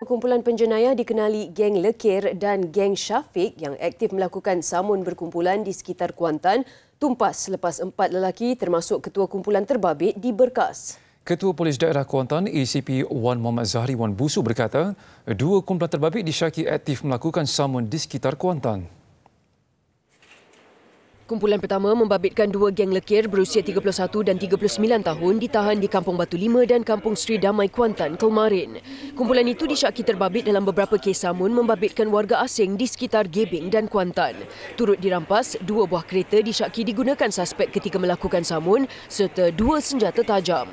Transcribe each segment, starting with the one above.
Kumpulan penjenayah dikenali geng Lekir dan geng Syafiq yang aktif melakukan samun berkumpulan di sekitar Kuantan tumpas selepas empat lelaki termasuk ketua kumpulan terbabit di Berkas. Ketua Polis Daerah Kuantan, ACP Wan Muhammad Zahri Wan Busu berkata, dua kumpulan terbabit disyaki aktif melakukan samun di sekitar Kuantan. Kumpulan pertama membabitkan dua geng lekir berusia 31 dan 39 tahun ditahan di Kampung Batu Lima dan Kampung Sri Damai Kuantan kemarin. Kumpulan itu disyaki terbabit dalam beberapa kes samun membabitkan warga asing di sekitar Gebing dan Kuantan. Turut dirampas, dua buah kereta disyaki digunakan suspek ketika melakukan samun serta dua senjata tajam.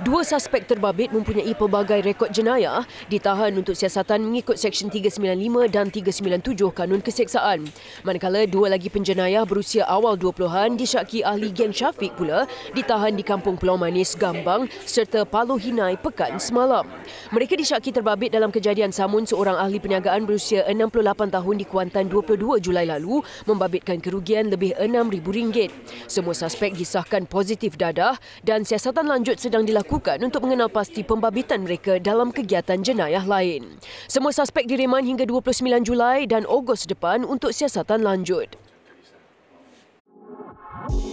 Dua suspek terbabit mempunyai pelbagai rekod jenayah ditahan untuk siasatan mengikut Seksyen 395 dan 397 Kanun Keseksaan. Manakala dua lagi penjenayah berusia awal awal 20-an disyaki ahli geng Syafiq pula ditahan di kampung Pulau Manis, Gambang serta Palu Hinai pekan semalam. Mereka disyaki terbabit dalam kejadian samun seorang ahli perniagaan berusia 68 tahun di Kuantan 22 Julai lalu membabitkan kerugian lebih RM6,000. Semua suspek disahkan positif dadah dan siasatan lanjut sedang dilakukan untuk mengenal pasti pembabitan mereka dalam kegiatan jenayah lain. Semua suspek direman hingga 29 Julai dan Ogos depan untuk siasatan lanjut. Bye.